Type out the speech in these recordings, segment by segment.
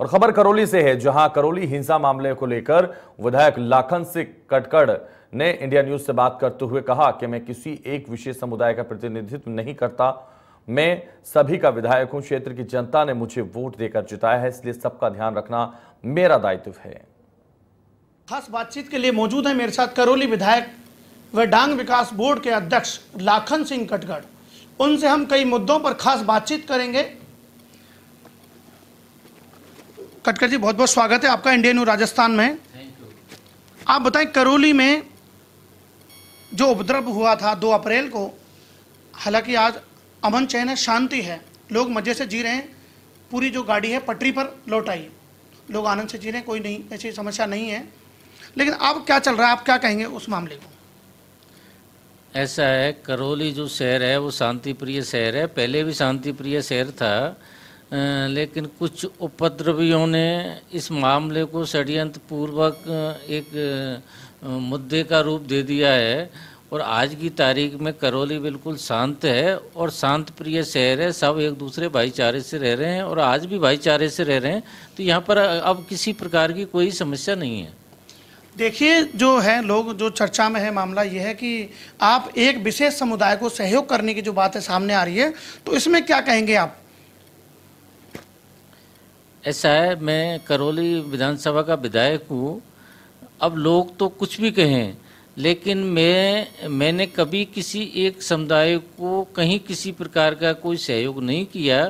और खबर करौली से है जहां करौली हिंसा मामले को लेकर विधायक लाखन सिंह कटकड़ ने इंडिया न्यूज से बात करते हुए कहा कि मैं किसी एक विशेष समुदाय का प्रतिनिधित्व नहीं करता मैं सभी का विधायक हूं क्षेत्र की जनता ने मुझे वोट देकर जिताया है इसलिए सबका ध्यान रखना मेरा दायित्व है खास बातचीत के लिए मौजूद है मेरे साथ करौली विधायक व डांग विकास बोर्ड के अध्यक्ष लाखन सिंह कटगढ़ उनसे हम कई मुद्दों पर खास बातचीत करेंगे कटकर जी बहुत बहुत स्वागत है आपका इंडियन राजस्थान में आप बताएं करौली में जो उपद्रव हुआ था 2 अप्रैल को हालांकि आज अमन चैन है शांति है लोग मज़े से जी रहे हैं पूरी जो गाड़ी है पटरी पर लौट आई लोग आनंद से जी रहे हैं कोई नहीं ऐसी समस्या नहीं है लेकिन अब क्या चल रहा है आप क्या कहेंगे उस मामले को ऐसा है करौली जो शहर है वो शांति प्रिय शहर है पहले भी शांति प्रिय शहर था लेकिन कुछ उपद्रवियों ने इस मामले को षड्यंत्र पूर्वक एक मुद्दे का रूप दे दिया है और आज की तारीख में करौली बिल्कुल शांत है और शांत प्रिय शहर है सब एक दूसरे भाईचारे से रह रहे हैं और आज भी भाईचारे से रह रहे हैं तो यहाँ पर अब किसी प्रकार की कोई समस्या नहीं है देखिए जो है लोग जो चर्चा में है मामला यह है कि आप एक विशेष समुदाय को सहयोग करने की जो बातें सामने आ रही है तो इसमें क्या कहेंगे आप ऐसा है मैं करौली विधानसभा का विधायक हूँ अब लोग तो कुछ भी कहें लेकिन मैं मैंने कभी किसी एक समुदाय को कहीं किसी प्रकार का कोई सहयोग नहीं किया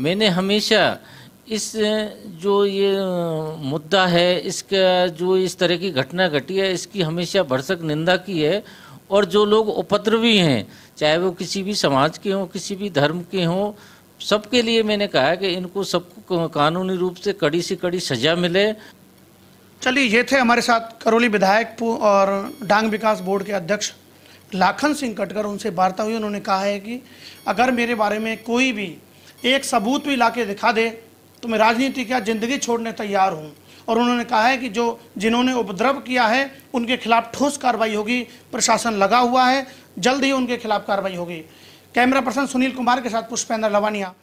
मैंने हमेशा इस जो ये मुद्दा है इसका जो इस तरह की घटना घटी है इसकी हमेशा भरसक निंदा की है और जो लोग उपद्रवी हैं चाहे वो किसी भी समाज के हों किसी भी धर्म के हों सबके लिए मैंने कहा है कि इनको सबको कानूनी रूप से कड़ी से कड़ी सजा मिले चलिए ये थे हमारे साथ करौली विधायक और डांग विकास बोर्ड के अध्यक्ष लाखन सिंह कटकर उनसे वार्ता हुई उन्होंने कहा है कि अगर मेरे बारे में कोई भी एक सबूत भी ला के दिखा दे तो मैं राजनीति क्या ज़िंदगी छोड़ने तैयार हूँ और उन्होंने कहा है कि जो जिन्होंने उपद्रव किया है उनके खिलाफ ठोस कार्रवाई होगी प्रशासन लगा हुआ है जल्द ही उनके खिलाफ कार्रवाई होगी कैमरा पर्सन सुनील कुमार के साथ पुष्पेंद्र लवानिया